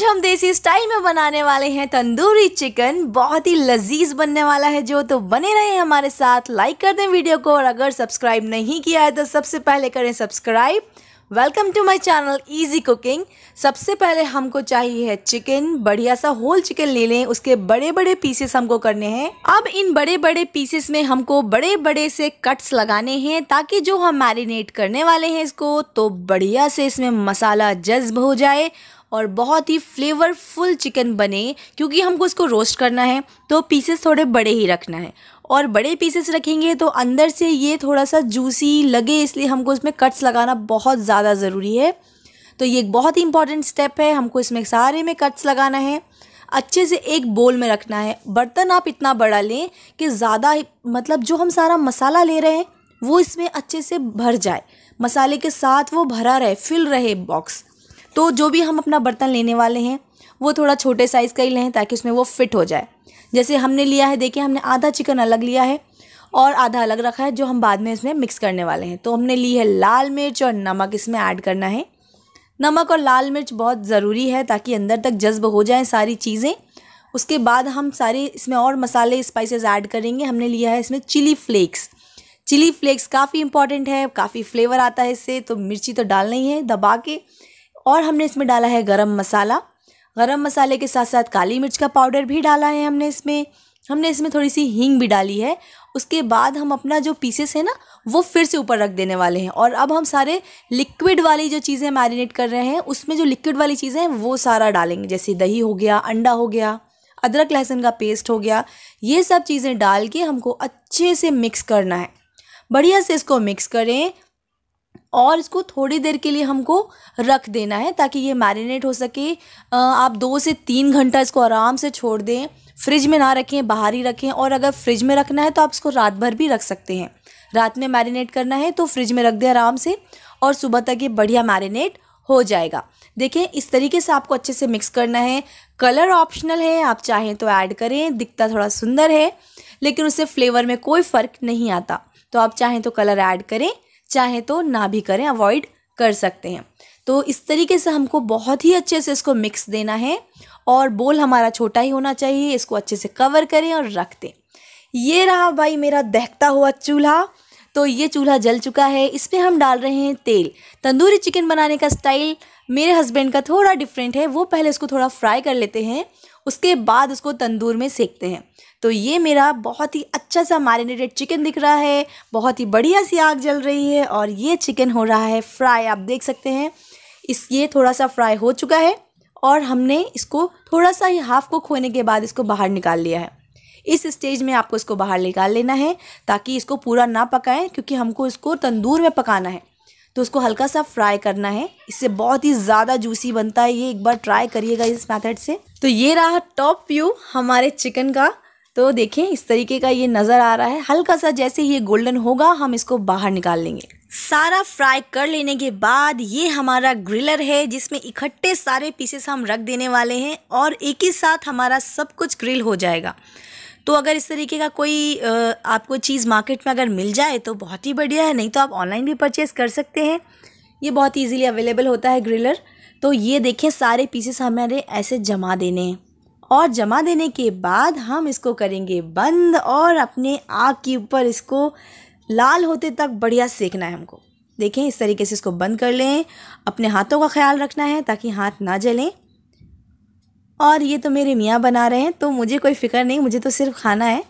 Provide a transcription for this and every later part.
आज हम देसी स्टाइल में बनाने वाले हैं तंदूरी चिकन बहुत ही लजीज बनने वाला है जो तो बने रहे हमारे साथ लाइक कर दें वीडियो को और अगर सब्सक्राइब नहीं किया है तो सबसे पहले करें subscribe welcome to my channel easy cooking सबसे पहले हमको चाहिए है चिकन बढ़िया सा होल चिकन ले लें उसके बड़े बड़े पीसेस हमको करने हैं अब इन बड़े बड़े पीसेस में हमको बड़े बड़े से कट्स लगाने हैं ताकि जो हम मैरिनेट करने वाले हैं इसको तो बढ़िया से इसमें मसाला जज्ब हो जाए और बहुत ही फ्लेवरफुल चिकन बने क्योंकि हमको इसको रोस्ट करना है तो पीसेस थोड़े बड़े ही रखना है और बड़े पीसेस रखेंगे तो अंदर से ये थोड़ा सा जूसी लगे इसलिए हमको इसमें कट्स लगाना बहुत ज़्यादा ज़रूरी है तो ये एक बहुत ही इंपॉर्टेंट स्टेप है हमको इसमें सारे में कट्स लगाना है अच्छे से एक बोल में रखना है बर्तन आप इतना बड़ा लें कि ज़्यादा मतलब जो हम सारा मसाला ले रहे हैं वो इसमें अच्छे से भर जाए मसाले के साथ वो भरा रहे फिल रहे बॉक्स तो जो भी हम अपना बर्तन लेने वाले हैं वो थोड़ा छोटे साइज़ का ही लें ताकि उसमें वो फिट हो जाए जैसे हमने लिया है देखिए हमने आधा चिकन अलग लिया है और आधा अलग रखा है जो हम बाद में इसमें मिक्स करने वाले हैं तो हमने ली है लाल मिर्च और नमक इसमें ऐड करना है नमक और लाल मिर्च बहुत ज़रूरी है ताकि अंदर तक जज्ब हो जाएँ सारी चीज़ें उसके बाद हम सारे इसमें और मसाले स्पाइसेस ऐड करेंगे हमने लिया है इसमें चिली फ्लेक्स चिली फ्लेक्स काफ़ी इंपॉर्टेंट है काफ़ी फ्लेवर आता है इससे तो मिर्ची तो डालना ही है दबा के और हमने इसमें डाला है गरम मसाला गरम मसाले के साथ साथ काली मिर्च का पाउडर भी डाला है हमने इसमें हमने इसमें थोड़ी सी हींग भी डाली है उसके बाद हम अपना जो पीसेस है ना वो फिर से ऊपर रख देने वाले हैं और अब हम सारे लिक्विड वाली जो चीज़ें मैरिनेट कर रहे हैं उसमें जो लिक्विड वाली चीज़ें हैं वो सारा डालेंगे जैसे दही हो गया अंडा हो गया अदरक लहसुन का पेस्ट हो गया ये सब चीज़ें डाल के हमको अच्छे से मिक्स करना है बढ़िया से इसको मिक्स करें और इसको थोड़ी देर के लिए हमको रख देना है ताकि ये मैरिनेट हो सके आप दो से तीन घंटा इसको आराम से छोड़ दें फ्रिज में ना रखें बाहर ही रखें और अगर फ्रिज में रखना है तो आप इसको रात भर भी रख सकते हैं रात में मैरिनेट करना है तो फ्रिज में रख दें आराम से और सुबह तक ये बढ़िया मैरिनेट हो जाएगा देखें इस तरीके से आपको अच्छे से मिक्स करना है कलर ऑप्शनल है आप चाहें तो ऐड करें दिखता थोड़ा सुंदर है लेकिन उससे फ्लेवर में कोई फ़र्क नहीं आता तो आप चाहें तो कलर ऐड करें चाहे तो ना भी करें अवॉइड कर सकते हैं तो इस तरीके से हमको बहुत ही अच्छे से इसको मिक्स देना है और बोल हमारा छोटा ही होना चाहिए इसको अच्छे से कवर करें और रख दें ये रहा भाई मेरा दहकता हुआ चूल्हा तो ये चूल्हा जल चुका है इस पर हम डाल रहे हैं तेल तंदूरी चिकन बनाने का स्टाइल मेरे हस्बैंड का थोड़ा डिफरेंट है वो पहले इसको थोड़ा फ्राई कर लेते हैं उसके बाद उसको तंदूर में सेकते हैं तो ये मेरा बहुत ही अच्छा सा मैरिनेटेड चिकन दिख रहा है बहुत ही बढ़िया सी आग जल रही है और ये चिकन हो रहा है फ्राई आप देख सकते हैं इस ये थोड़ा सा फ्राई हो चुका है और हमने इसको थोड़ा सा ही हाफ को खोने के बाद इसको बाहर निकाल लिया है इस स्टेज में आपको इसको बाहर निकाल लेना है ताकि इसको पूरा ना पकाएं क्योंकि हमको इसको तंदूर में पकाना है तो उसको हल्का सा फ्राई करना है इससे बहुत ही ज़्यादा जूसी बनता है ये एक बार ट्राई करिएगा इस मैथड से तो ये रहा टॉप व्यू हमारे चिकन का तो देखें इस तरीके का ये नज़र आ रहा है हल्का सा जैसे ये गोल्डन होगा हम इसको बाहर निकाल लेंगे सारा फ्राई कर लेने के बाद ये हमारा ग्रिलर है जिसमें इकट्ठे सारे पीसेस हम रख देने वाले हैं और एक ही साथ हमारा सब कुछ ग्रिल हो जाएगा तो अगर इस तरीके का कोई आपको चीज़ मार्केट में अगर मिल जाए तो बहुत ही बढ़िया है नहीं तो आप ऑनलाइन भी परचेज़ कर सकते हैं ये बहुत ईजिली अवेलेबल होता है ग्रिलर तो ये देखें सारे पीसेस हमारे ऐसे जमा देने हैं और जमा देने के बाद हम इसको करेंगे बंद और अपने आग के ऊपर इसको लाल होते तक बढ़िया सेकना है हमको देखें इस तरीके से इसको बंद कर लें अपने हाथों का ख्याल रखना है ताकि हाथ ना जलें और ये तो मेरे मियाँ बना रहे हैं तो मुझे कोई फ़िक्र नहीं मुझे तो सिर्फ खाना है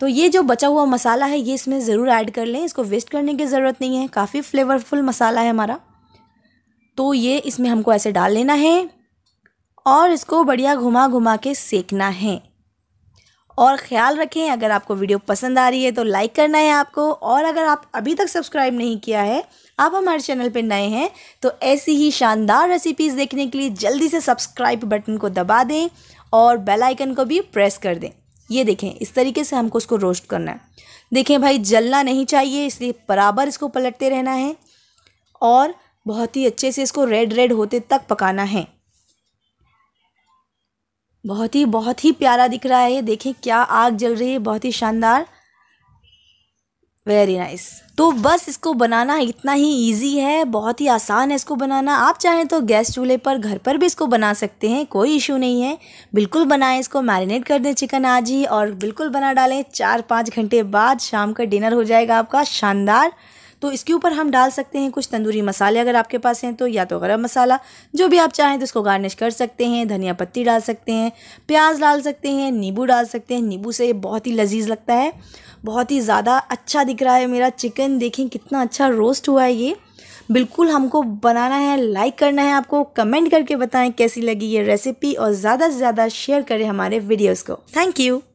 तो ये जो बचा हुआ मसाला है ये इसमें ज़रूर ऐड कर लें इसको वेस्ट करने की ज़रूरत नहीं है काफ़ी फ्लेवरफुल मसाला है हमारा तो ये इसमें हमको ऐसे डाल लेना है और इसको बढ़िया घुमा घुमा के सेकना है और ख्याल रखें अगर आपको वीडियो पसंद आ रही है तो लाइक करना है आपको और अगर आप अभी तक सब्सक्राइब नहीं किया है आप हमारे चैनल पर नए हैं तो ऐसी ही शानदार रेसिपीज़ देखने के लिए जल्दी से सब्सक्राइब बटन को दबा दें और बेल आइकन को भी प्रेस कर दें ये देखें इस तरीके से हमको उसको रोस्ट करना है देखें भाई जलना नहीं चाहिए इसलिए बराबर इसको पलटते रहना है और बहुत ही अच्छे से इसको रेड रेड होते तक पकाना है बहुत ही बहुत ही प्यारा दिख रहा है देखें क्या आग जल रही है बहुत ही शानदार वेरी नाइस तो बस इसको बनाना इतना ही इजी है बहुत ही आसान है इसको बनाना आप चाहें तो गैस चूल्हे पर घर पर भी इसको बना सकते हैं कोई इशू नहीं है बिल्कुल बनाएं इसको मैरिनेट कर दें चिकन आज ही और बिल्कुल बना डालें चार पाँच घंटे बाद शाम का डिनर हो जाएगा आपका शानदार तो इसके ऊपर हम डाल सकते हैं कुछ तंदूरी मसाले अगर आपके पास हैं तो या तो गर्म मसाला जो भी आप चाहें तो उसको गार्निश कर सकते हैं धनिया पत्ती डाल सकते हैं प्याज डाल सकते हैं नींबू डाल सकते हैं नींबू से बहुत ही लजीज लगता है बहुत ही ज़्यादा अच्छा दिख रहा है मेरा चिकन देखें कितना अच्छा रोस्ट हुआ है ये बिल्कुल हमको बनाना है लाइक करना है आपको कमेंट करके बताएं कैसी लगी ये रेसिपी और ज़्यादा से ज़्यादा शेयर करें हमारे वीडियोस को थैंक यू